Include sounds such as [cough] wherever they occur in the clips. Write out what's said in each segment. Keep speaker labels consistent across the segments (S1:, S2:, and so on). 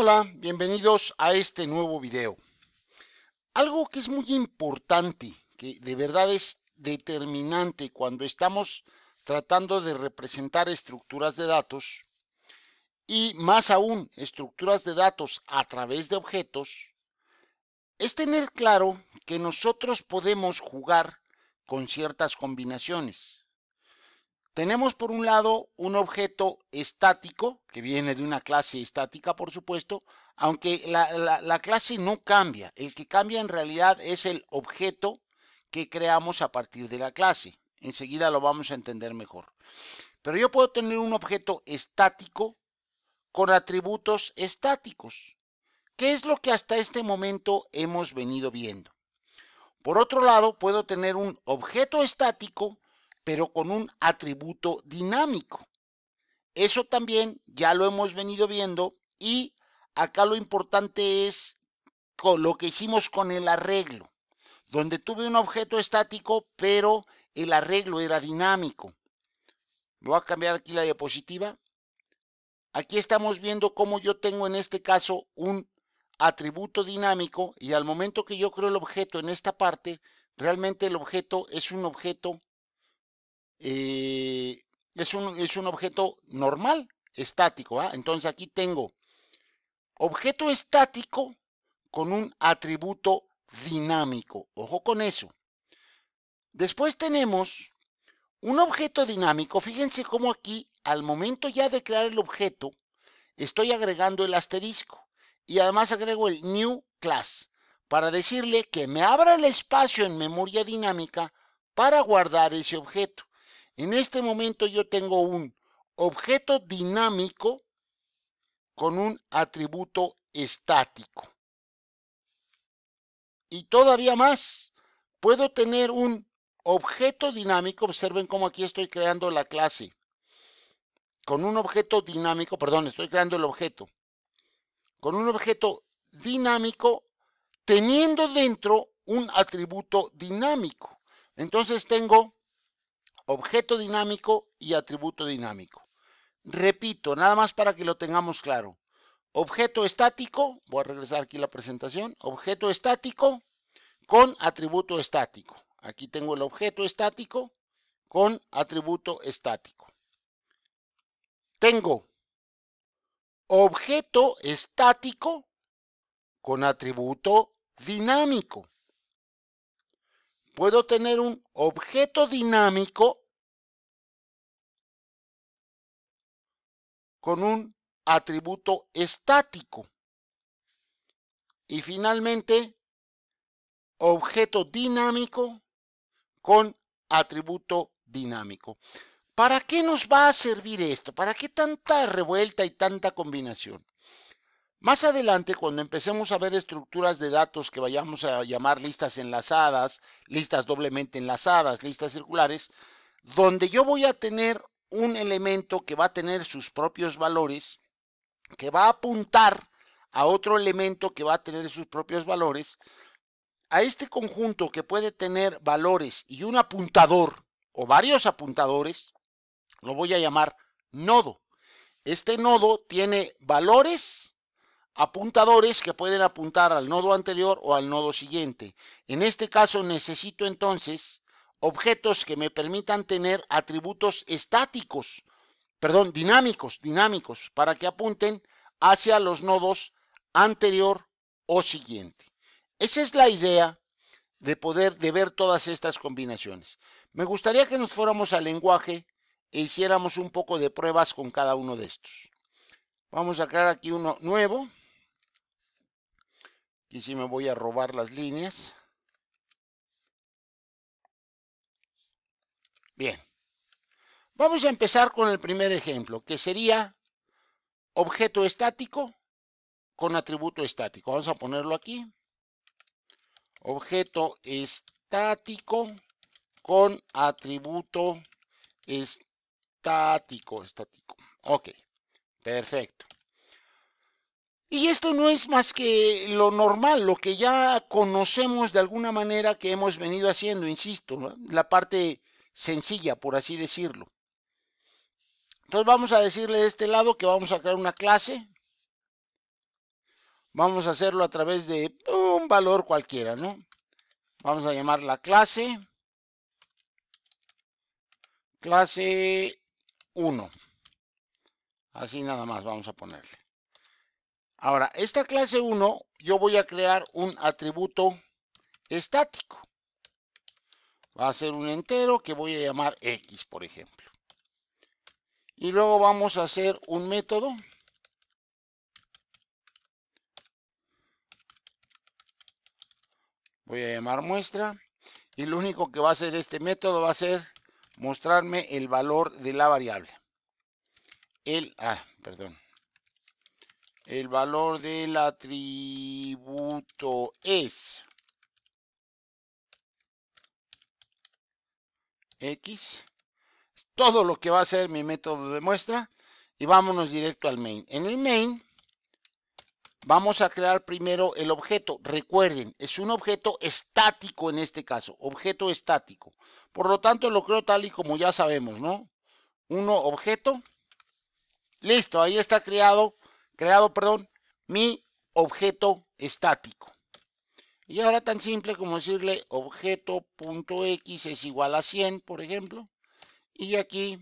S1: Hola, bienvenidos a este nuevo video. Algo que es muy importante, que de verdad es determinante cuando estamos tratando de representar estructuras de datos y más aún estructuras de datos a través de objetos, es tener claro que nosotros podemos jugar con ciertas combinaciones. Tenemos por un lado un objeto estático, que viene de una clase estática, por supuesto, aunque la, clase no cambia. El que cambia en realidad es el objeto que creamos a partir de la clase. Enseguida lo vamos a entender mejor. Pero yo puedo tener un objeto estático con atributos estáticos. ¿Qué es lo que hasta este momento hemos venido viendo? Por otro lado, puedo tener un objeto estático pero con un atributo dinámico. Eso también ya lo hemos venido viendo y acá lo importante es con lo que hicimos con el arreglo, donde tuve un objeto estático, pero el arreglo era dinámico. voy a cambiar aquí la diapositiva. Aquí estamos viendo cómo yo tengo en este caso un atributo dinámico y al momento que yo creo el objeto en esta parte, realmente el objeto es un objeto eh, es, un, es, un, objeto normal, estático. ¿ah? Entonces aquí tengo objeto estático con un atributo dinámico. Ojo con eso. Después tenemos un objeto dinámico. Fíjense cómo aquí, al momento ya de crear el objeto, estoy agregando el asterisco. Y además agrego el new class para decirle que me abra el espacio en memoria dinámica para guardar ese objeto. En este momento yo tengo un objeto dinámico con un atributo estático. Y todavía más, puedo tener un objeto dinámico, observen cómo aquí estoy creando la clase. Con un objeto dinámico, perdón, estoy creando el objeto. Con un objeto dinámico teniendo dentro un atributo dinámico. Entonces tengo objeto dinámico y atributo dinámico. Repito, nada más para que lo tengamos claro. Objeto estático, voy a regresar aquí la presentación, objeto estático con atributo estático. Aquí tengo el objeto estático con atributo estático. Tengo objeto estático con atributo dinámico puedo tener un objeto dinámico con un atributo estático. Y finalmente, objeto dinámico con atributo dinámico. ¿Para qué nos va a servir esto? ¿Para qué tanta revuelta y tanta combinación? Más adelante, cuando empecemos a ver estructuras de datos que vayamos a llamar listas enlazadas, listas doblemente enlazadas, listas circulares, donde yo voy a tener un elemento que va a tener sus propios valores, que va a apuntar a otro elemento que va a tener sus propios valores, a este conjunto que puede tener valores y un apuntador o varios apuntadores, lo voy a llamar nodo. Este nodo tiene valores apuntadores que pueden apuntar al nodo anterior o al nodo siguiente. En este caso necesito entonces objetos que me permitan tener atributos estáticos, perdón, dinámicos, dinámicos, para que apunten hacia los nodos anterior o siguiente. Esa es la idea de poder, de ver todas estas combinaciones. Me gustaría que nos fuéramos al lenguaje e hiciéramos un poco de pruebas con cada uno de estos. Vamos a crear aquí uno nuevo. Aquí sí me voy a robar las líneas. Bien. Vamos a empezar con el primer ejemplo, que sería objeto estático con atributo estático. Vamos a ponerlo aquí. Objeto estático con atributo estático. Estático. Ok, perfecto. Y esto no es más que lo normal, lo que ya conocemos de alguna manera que hemos venido haciendo, insisto, la parte sencilla, por así decirlo. Entonces vamos a decirle de este lado que vamos a crear una clase. Vamos a hacerlo a través de un valor cualquiera, ¿no? Vamos a llamar la clase. Clase 1. Así nada más vamos a ponerle. Ahora, esta clase 1, yo voy a crear un atributo estático. Va a ser un entero que voy a llamar X, por ejemplo. Y luego vamos a hacer un método. Voy a llamar muestra. Y lo único que va a hacer este método va a ser mostrarme el valor de la variable. El, ah, perdón. El valor del atributo es X. Todo lo que va a ser mi método de muestra. Y vámonos directo al main. En el main vamos a crear primero el objeto. Recuerden, es un objeto estático en este caso, objeto estático. Por lo tanto, lo creo tal y como ya sabemos, ¿no? Uno, objeto. Listo, ahí está creado creado, perdón, mi objeto estático. Y ahora tan simple como decirle objeto.x es igual a 100, por ejemplo. Y aquí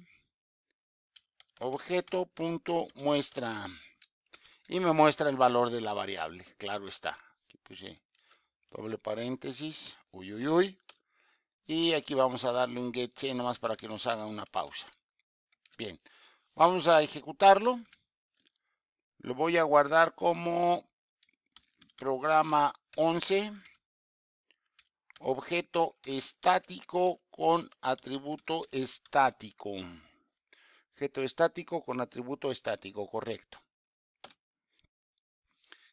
S1: objeto.muestra. Y me muestra el valor de la variable, claro está. Aquí puse doble paréntesis, uy, uy, uy. Y aquí vamos a darle un get nomás para que nos haga una pausa. Bien, vamos a ejecutarlo. Lo voy a guardar como programa 11, objeto estático con atributo estático. Objeto estático con atributo estático, correcto.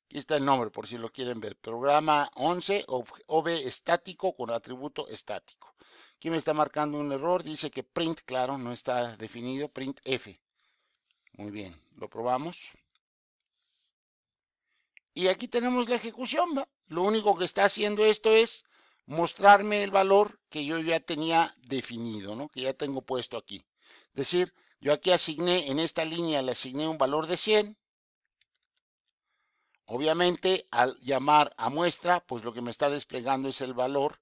S1: Aquí está el nombre por si lo quieren ver. Programa 11, OB estático con atributo estático. Aquí me está marcando un error, dice que print, claro, no está definido, print F. Muy bien, lo probamos. Y aquí tenemos la ejecución. Lo único que está haciendo esto es mostrarme el valor que yo ya tenía definido, ¿no? que ya tengo puesto aquí. Es decir, yo aquí asigné, en esta línea le asigné un valor de 100. Obviamente, al llamar a muestra, pues lo que me está desplegando es el valor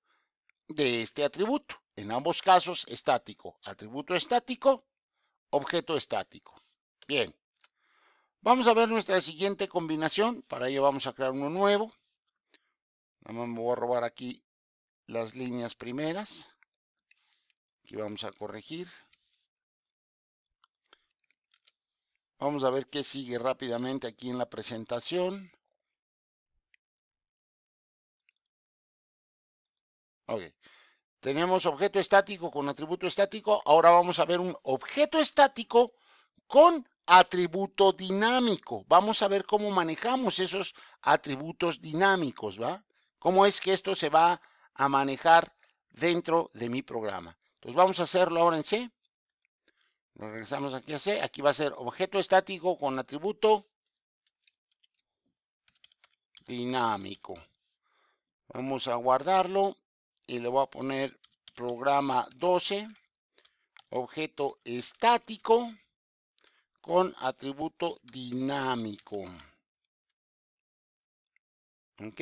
S1: de este atributo. En ambos casos, estático. Atributo estático, objeto estático. Bien. Vamos a ver nuestra siguiente combinación. Para ello vamos a crear uno nuevo. Nada más voy a robar aquí las líneas primeras. Aquí vamos a corregir. Vamos a ver qué sigue rápidamente aquí en la presentación. Ok. Tenemos objeto estático con atributo estático. Ahora vamos a ver un objeto estático con atributo dinámico. Vamos a ver cómo manejamos esos atributos dinámicos, ¿va? Cómo es que esto se va a manejar dentro de mi programa. Entonces vamos a hacerlo ahora en C. Lo regresamos aquí a C. Aquí va a ser objeto estático con atributo dinámico. Vamos a guardarlo y le voy a poner programa 12, objeto estático con atributo dinámico. ¿Ok?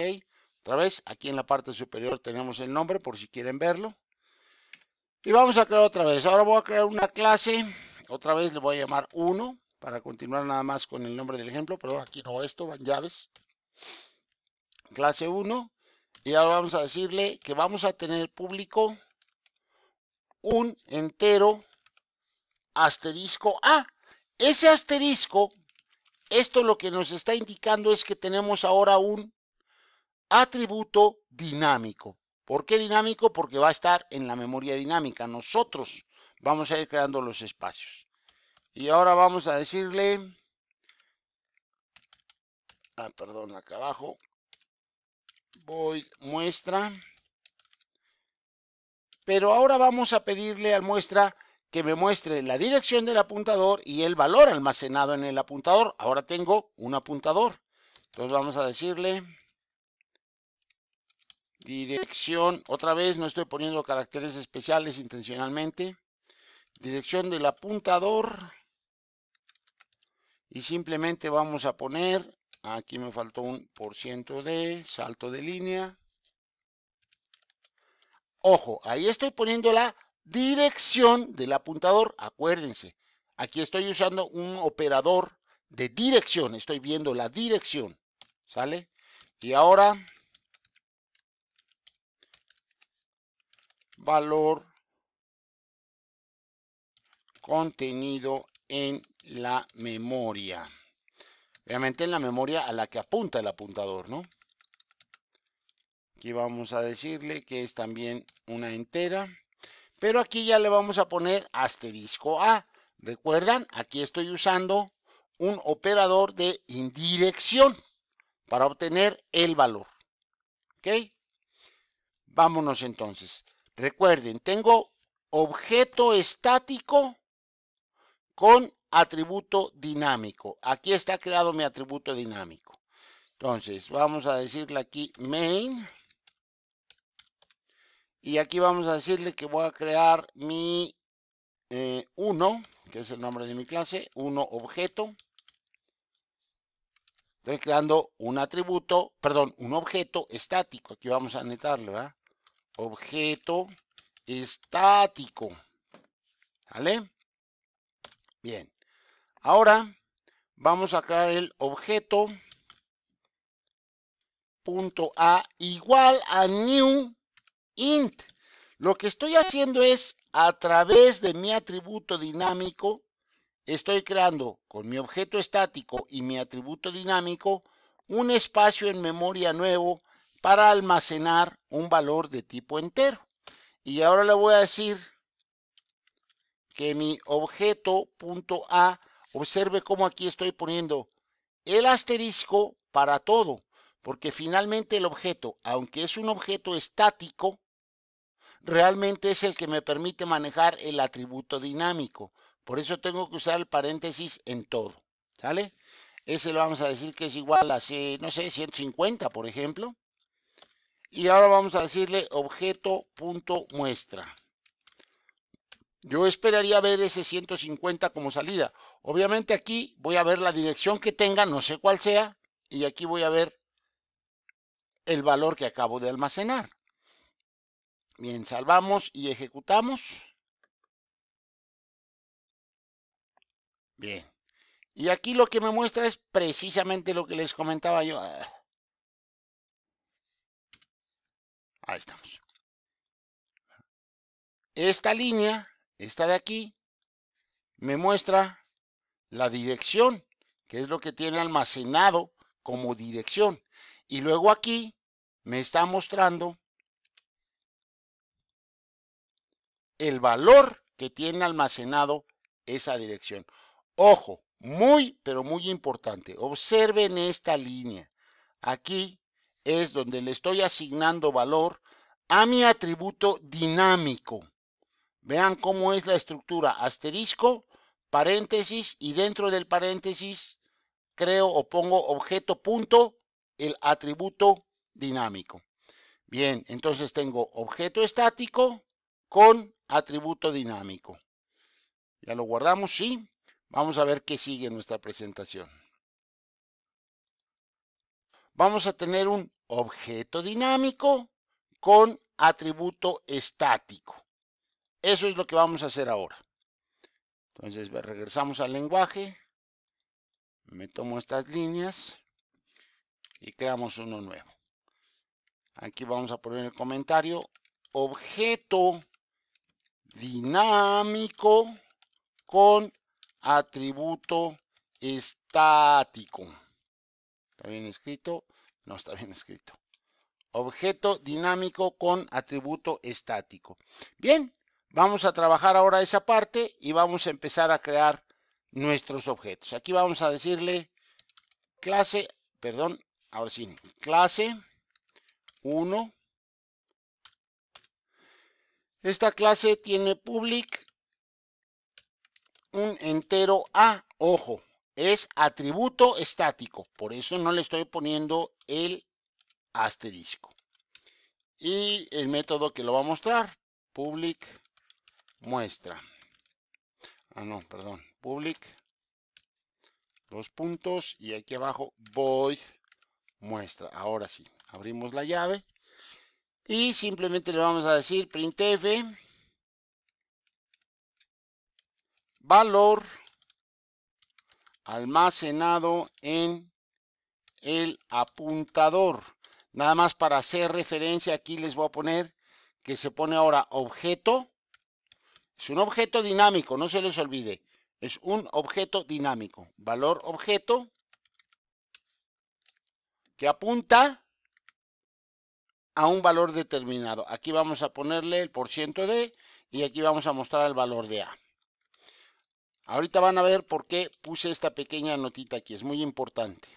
S1: Otra vez, aquí en la parte superior tenemos el nombre por si quieren verlo. Y vamos a crear otra vez. Ahora voy a crear una clase. Otra vez le voy a llamar 1 para continuar nada más con el nombre del ejemplo. Pero aquí no esto, van llaves. Clase 1. Y ahora vamos a decirle que vamos a tener público un entero asterisco A. Ese asterisco, esto lo que nos está indicando es que tenemos ahora un atributo dinámico. ¿Por qué dinámico? Porque va a estar en la memoria dinámica. Nosotros vamos a ir creando los espacios. Y ahora vamos a decirle, ah, perdón, acá abajo, voy, muestra. Pero ahora vamos a pedirle al muestra que me muestre la dirección del apuntador y el valor almacenado en el apuntador. Ahora tengo un apuntador. Entonces vamos a decirle dirección, otra vez no estoy poniendo caracteres especiales intencionalmente, dirección del apuntador y simplemente vamos a poner, aquí me faltó un por ciento de salto de línea. Ojo, ahí estoy poniendo la dirección del apuntador. Acuérdense, aquí estoy usando un operador de dirección. Estoy viendo la dirección. ¿Sale? Y ahora, valor contenido en la memoria. Obviamente en la memoria a la que apunta el apuntador, ¿no? Aquí vamos a decirle que es también una entera. Pero aquí ya le vamos a poner asterisco A. Recuerdan, aquí estoy usando un operador de indirección para obtener el valor. ¿Ok? Vámonos entonces. Recuerden, tengo objeto estático con atributo dinámico. Aquí está creado mi atributo dinámico. Entonces, vamos a decirle aquí main y aquí vamos a decirle que voy a crear mi 1, eh, que es el nombre de mi clase, 1 objeto. Estoy creando un atributo, perdón, un objeto estático. Aquí vamos a anotarlo, ¿verdad? Objeto estático. ¿Vale? Bien. Ahora vamos a crear el objeto punto a igual a new int. Lo que estoy haciendo es, a través de mi atributo dinámico, estoy creando con mi objeto estático y mi atributo dinámico un espacio en memoria nuevo para almacenar un valor de tipo entero. Y ahora le voy a decir que mi objeto punto A, observe cómo aquí estoy poniendo el asterisco para todo, porque finalmente el objeto, aunque es un objeto estático, realmente es el que me permite manejar el atributo dinámico. Por eso tengo que usar el paréntesis en todo. ¿Sale? Ese lo vamos a decir que es igual a, no sé, 150, por ejemplo. Y ahora vamos a decirle objeto.muestra. Yo esperaría ver ese 150 como salida. Obviamente aquí voy a ver la dirección que tenga, no sé cuál sea, y aquí voy a ver el valor que acabo de almacenar. Bien, salvamos y ejecutamos. Bien. Y aquí lo que me muestra es precisamente lo que les comentaba yo. Ahí estamos. Esta línea, esta de aquí, me muestra la dirección, que es lo que tiene almacenado como dirección. Y luego aquí me está mostrando el valor que tiene almacenado esa dirección. Ojo, muy, pero muy importante. Observen esta línea. Aquí es donde le estoy asignando valor a mi atributo dinámico. Vean cómo es la estructura. Asterisco, paréntesis y dentro del paréntesis creo o pongo objeto punto el atributo dinámico. Bien, entonces tengo objeto estático, con atributo dinámico. Ya lo guardamos, sí. Vamos a ver qué sigue en nuestra presentación. Vamos a tener un objeto dinámico con atributo estático. Eso es lo que vamos a hacer ahora. Entonces regresamos al lenguaje, me tomo estas líneas y creamos uno nuevo. Aquí vamos a poner el comentario objeto dinámico con atributo estático. ¿Está bien escrito? No está bien escrito. Objeto dinámico con atributo estático. Bien, vamos a trabajar ahora esa parte y vamos a empezar a crear nuestros objetos. Aquí vamos a decirle clase, perdón, ahora sí, clase 1 esta clase tiene public un entero A. Ojo, es atributo estático. Por eso no le estoy poniendo el asterisco. Y el método que lo va a mostrar, public muestra. Ah, no, perdón. Public, dos puntos y aquí abajo void muestra. Ahora sí, abrimos la llave y simplemente le vamos a decir printf valor almacenado en el apuntador. Nada más para hacer referencia, aquí les voy a poner que se pone ahora objeto. Es un objeto dinámico, no se les olvide. Es un objeto dinámico. Valor objeto que apunta a un valor determinado. Aquí vamos a ponerle el por ciento de y aquí vamos a mostrar el valor de A. Ahorita van a ver por qué puse esta pequeña notita aquí, es muy importante.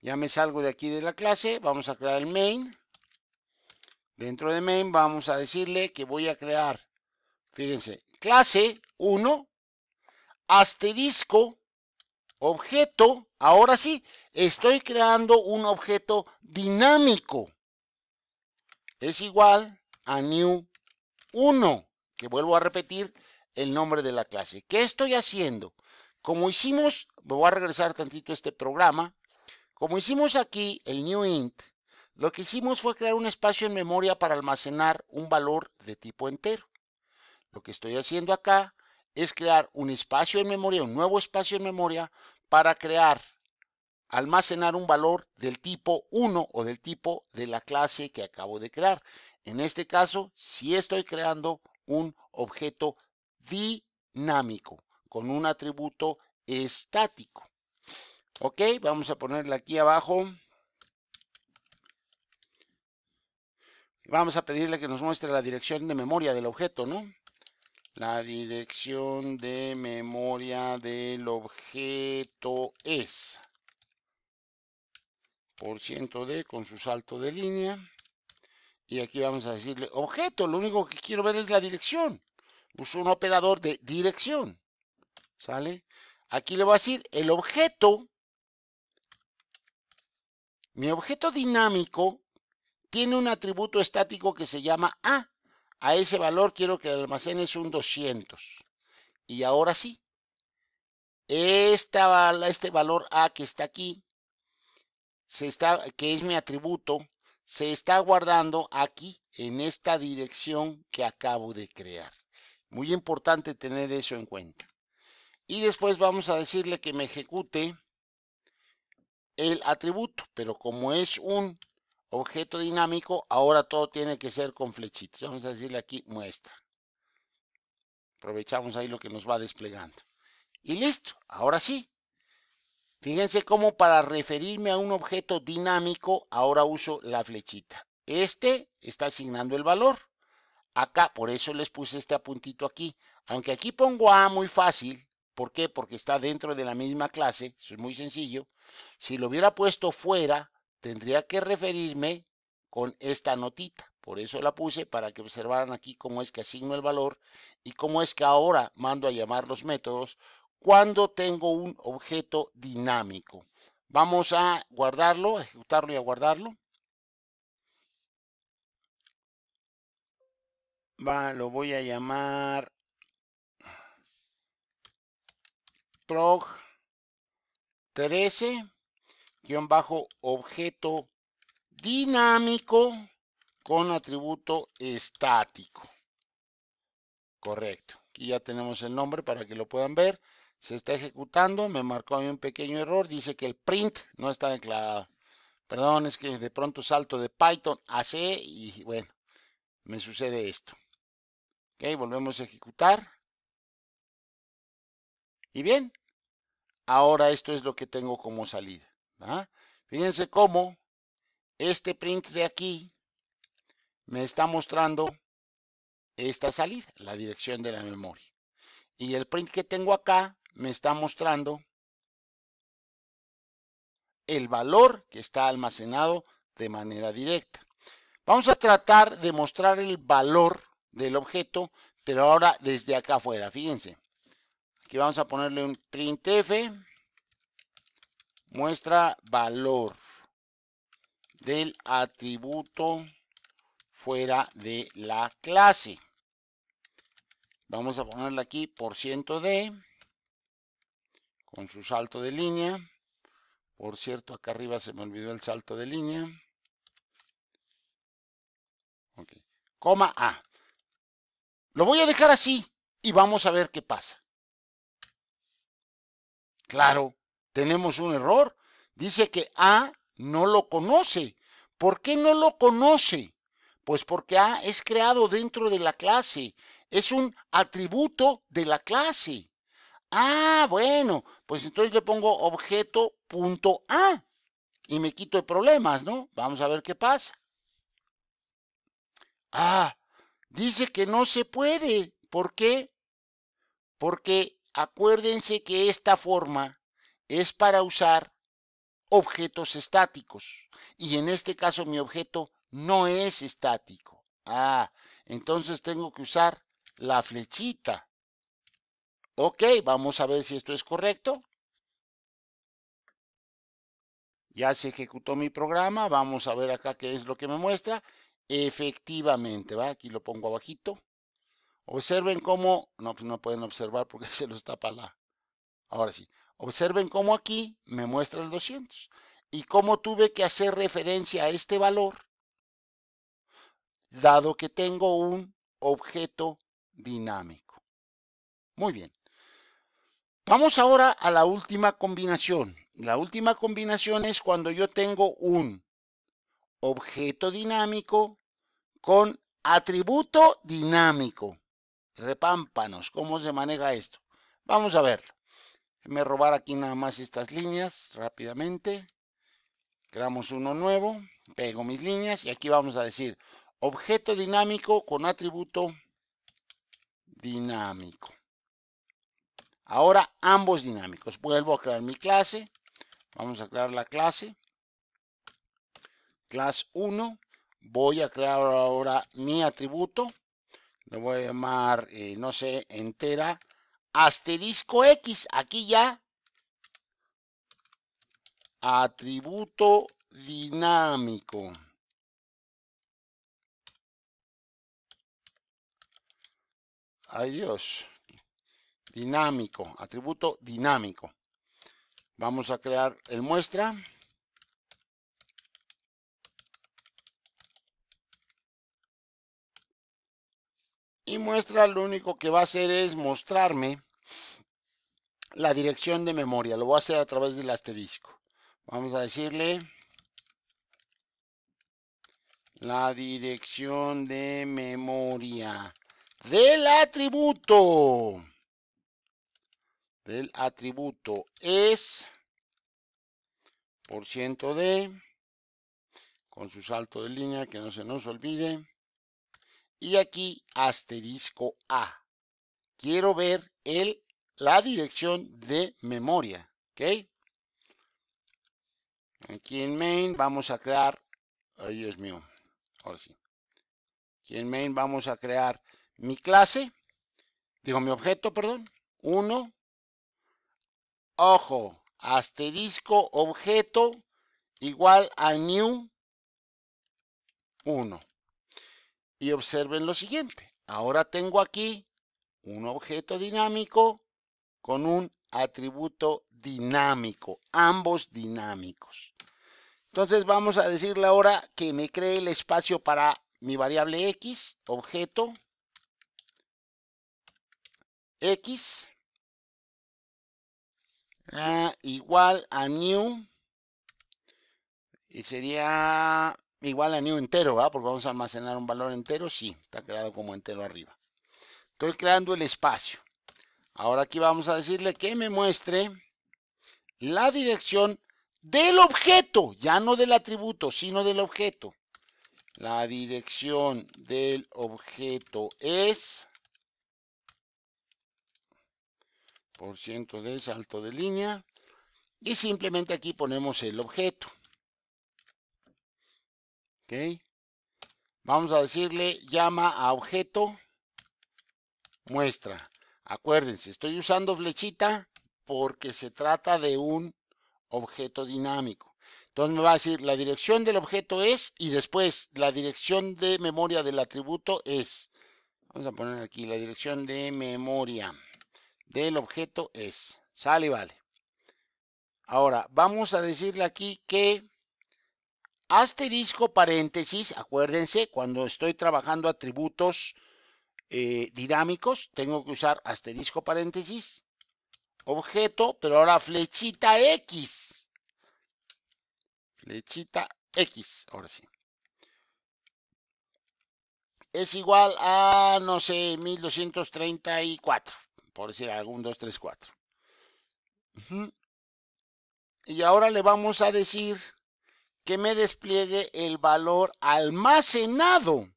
S1: Ya me salgo de aquí de la clase, vamos a crear el main. Dentro de main vamos a decirle que voy a crear, fíjense, clase 1, asterisco, objeto, ahora sí, estoy creando un objeto dinámico. Es igual a new 1, que vuelvo a repetir el nombre de la clase. ¿Qué estoy haciendo? Como hicimos, me voy a regresar tantito a este programa. Como hicimos aquí el new int, lo que hicimos fue crear un espacio en memoria para almacenar un valor de tipo entero. Lo que estoy haciendo acá es crear un espacio en memoria, un nuevo espacio en memoria para crear almacenar un valor del tipo 1 o del tipo de la clase que acabo de crear. En este caso, si estoy creando un objeto dinámico con un atributo estático. Ok, vamos a ponerle aquí abajo. Vamos a pedirle que nos muestre la dirección de memoria del objeto, ¿no? La dirección de memoria del objeto es por ciento de con su salto de línea. Y aquí vamos a decirle objeto, lo único que quiero ver es la dirección. Uso un operador de dirección. ¿Sale? Aquí le voy a decir el objeto. Mi objeto dinámico tiene un atributo estático que se llama A. A ese valor quiero que almacenes un 200. Y ahora sí, esta, este valor A que está aquí está, que es mi atributo, se está guardando aquí en esta dirección que acabo de crear. Muy importante tener eso en cuenta. Y después vamos a decirle que me ejecute el atributo, pero como es un objeto dinámico, ahora todo tiene que ser con flechitas. Vamos a decirle aquí muestra. Aprovechamos ahí lo que nos va desplegando. Y listo, ahora sí, Fíjense cómo para referirme a un objeto dinámico, ahora uso la flechita. Este está asignando el valor. Acá, por eso les puse este apuntito aquí. Aunque aquí pongo A muy fácil, ¿por qué? Porque está dentro de la misma clase, eso es muy sencillo. Si lo hubiera puesto fuera, tendría que referirme con esta notita. Por eso la puse para que observaran aquí cómo es que asigno el valor y cómo es que ahora mando a llamar los métodos cuando tengo un objeto dinámico. Vamos a guardarlo, a ejecutarlo y a guardarlo. lo voy a llamar prog 13 objeto dinámico con atributo estático. Correcto. Aquí ya tenemos el nombre para que lo puedan ver. Se está ejecutando, me marcó ahí un pequeño error, dice que el print no está declarado. Perdón, es que de pronto salto de Python a C y bueno, me sucede esto. Ok, volvemos a ejecutar. Y bien, ahora esto es lo que tengo como salida. Fíjense cómo este print de aquí me está mostrando esta salida, la dirección de la memoria. Y el print que tengo acá me está mostrando el valor que está almacenado de manera directa. Vamos a tratar de mostrar el valor del objeto, pero ahora desde acá afuera, fíjense. Aquí vamos a ponerle un printf, muestra valor del atributo fuera de la clase. Vamos a ponerle aquí por ciento de con su salto de línea. Por cierto, acá arriba se me olvidó el salto de línea. Coma A. Lo voy a dejar así y vamos a ver qué pasa. Claro, tenemos un error. Dice que A no lo conoce. ¿Por qué no lo conoce? Pues porque A es creado dentro de la clase. Es un atributo de la clase. Ah, bueno, pues entonces le pongo objeto A y me quito de problemas, ¿no? Vamos a ver qué pasa. Ah, dice que no se puede. ¿Por qué? Porque acuérdense que esta forma es para usar objetos estáticos. Y en este caso mi objeto no es estático. Ah, entonces tengo que usar la flechita. Ok, vamos a ver si esto es correcto. Ya se ejecutó mi programa. Vamos a ver acá qué es lo que me muestra. Efectivamente, ¿va? Aquí lo pongo abajito. Observen cómo... No, pues no pueden observar porque [laughs] se los tapa la... Ahora sí. Observen cómo aquí me muestra el 200. Y cómo tuve que hacer referencia a este valor. Dado que tengo un objeto dinámico. Muy bien. Vamos ahora a la última combinación. La última combinación es cuando yo tengo un objeto dinámico con atributo dinámico. Repámpanos, ¿cómo se maneja esto? Vamos a ver. Me robar aquí nada más estas líneas rápidamente. Creamos uno nuevo, pego mis líneas y aquí vamos a decir objeto dinámico con atributo dinámico. Ahora ambos dinámicos. Vuelvo a crear mi clase. Vamos a crear la clase. Class 1. Voy a crear ahora mi atributo. Le voy a llamar, eh, no sé, entera. Asterisco X. Aquí ya. Atributo dinámico. Adiós dinámico, atributo dinámico. Vamos a crear el muestra. Y muestra lo único que va a hacer es mostrarme la dirección de memoria. Lo voy a hacer a través del asterisco. Vamos a decirle la dirección de memoria del atributo del atributo es por ciento de con su salto de línea que no se nos olvide y aquí asterisco a quiero ver el la dirección de memoria ok aquí en main vamos a crear ahí es mío ahora sí aquí en main vamos a crear mi clase digo mi objeto perdón 1 ojo, asterisco objeto igual a new 1. Y observen lo siguiente. Ahora tengo aquí un objeto dinámico con un atributo dinámico, ambos dinámicos. Entonces vamos a decirle ahora que me cree el espacio para mi variable x, objeto x, igual a new y sería igual a new entero, Porque vamos a almacenar un valor entero, sí, está creado como entero arriba. Estoy creando el espacio. Ahora aquí vamos a decirle que me muestre la dirección del objeto, ya no del atributo, sino del objeto. La dirección del objeto es por ciento de salto de línea y simplemente aquí ponemos el objeto. ¿Ok? Vamos a decirle llama a objeto muestra. Acuérdense, estoy usando flechita porque se trata de un objeto dinámico. Entonces me va a decir la dirección del objeto es y después la dirección de memoria del atributo es. Vamos a poner aquí la dirección de memoria del objeto es. Sale vale. Ahora, vamos a decirle aquí que asterisco paréntesis, acuérdense, cuando estoy trabajando atributos eh, dinámicos, tengo que usar asterisco paréntesis, objeto, pero ahora flechita X. Flechita X, ahora sí. Es igual a, no sé, 1234 por decir algún dos 2, 3, 4. Y ahora le vamos a decir que me despliegue el valor almacenado.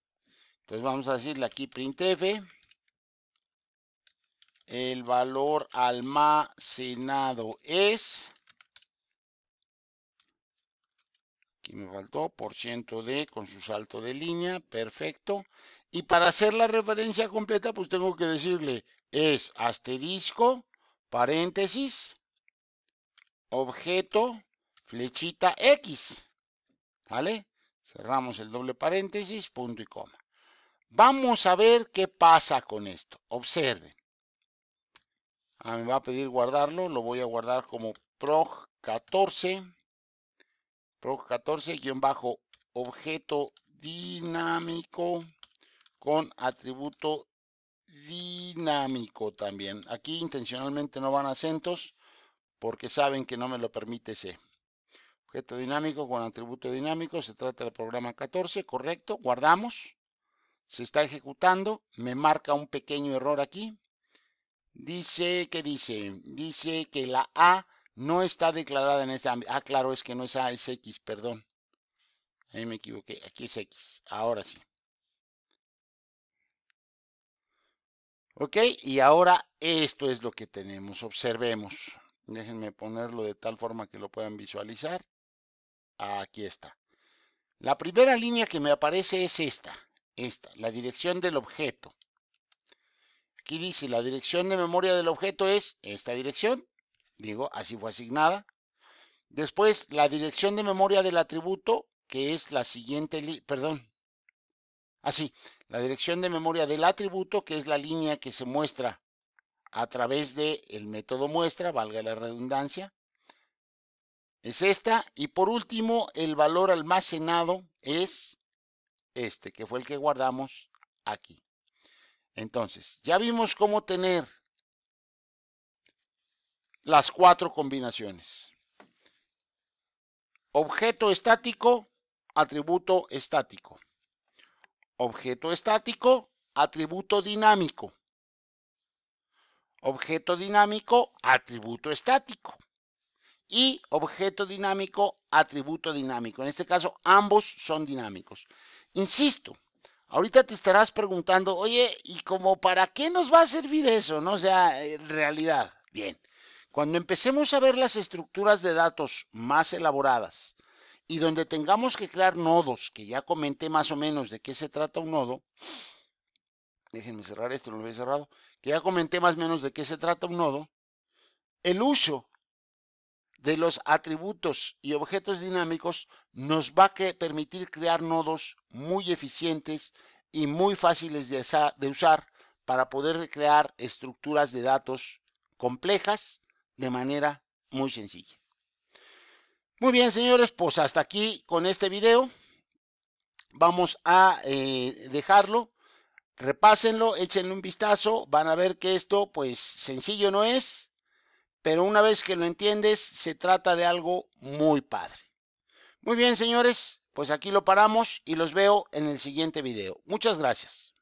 S1: Entonces vamos a decirle aquí printf, el valor almacenado es, aquí me faltó, por ciento de, con su salto de línea, perfecto. Y para hacer la referencia completa, pues tengo que decirle es asterisco, paréntesis, objeto, flechita X. ¿Vale? Cerramos el doble paréntesis, punto y coma. Vamos a ver qué pasa con esto. Observen. Ah, me va a pedir guardarlo. Lo voy a guardar como prog 14. Prog 14 guión bajo objeto dinámico con atributo dinámico también. Aquí intencionalmente no van acentos porque saben que no me lo permite C. Objeto dinámico con atributo dinámico, se trata del programa 14, correcto, guardamos, se está ejecutando, me marca un pequeño error aquí, dice, ¿qué dice? Dice que la A no está declarada en este ámbito, ah, claro, es que no es A, es X, perdón, ahí me equivoqué, aquí es X, ahora sí. Ok, y ahora esto es lo que tenemos. Observemos. Déjenme ponerlo de tal forma que lo puedan visualizar. Aquí está. La primera línea que me aparece es esta, esta, la dirección del objeto. Aquí dice, la dirección de memoria del objeto es esta dirección. Digo, así fue asignada. Después, la dirección de memoria del atributo, que es la siguiente, perdón, Así, la dirección de memoria del atributo, que es la línea que se muestra a través del el método muestra, valga la redundancia, es esta. Y por último, el valor almacenado es este, que fue el que guardamos aquí. Entonces, ya vimos cómo tener las cuatro combinaciones. Objeto estático, atributo estático. Objeto estático, atributo dinámico. Objeto dinámico, atributo estático. Y objeto dinámico, atributo dinámico. En este caso, ambos son dinámicos. Insisto, ahorita te estarás preguntando, oye, ¿y como para qué nos va a servir eso? No o sea en realidad. Bien, cuando empecemos a ver las estructuras de datos más elaboradas, y donde tengamos que crear nodos, que ya comenté más o menos de qué se trata un nodo, déjenme cerrar esto, no lo he cerrado, que ya comenté más o menos de qué se trata un nodo, el uso de los atributos y objetos dinámicos nos va a permitir crear nodos muy eficientes y muy fáciles de usar para poder crear estructuras de datos complejas de manera muy sencilla. Muy bien, señores, pues hasta aquí con este video. Vamos a eh, dejarlo. Repásenlo, échenle un vistazo. Van a ver que esto, pues, sencillo no es. Pero una vez que lo entiendes, se trata de algo muy padre. Muy bien, señores, pues aquí lo paramos y los veo en el siguiente video. Muchas gracias.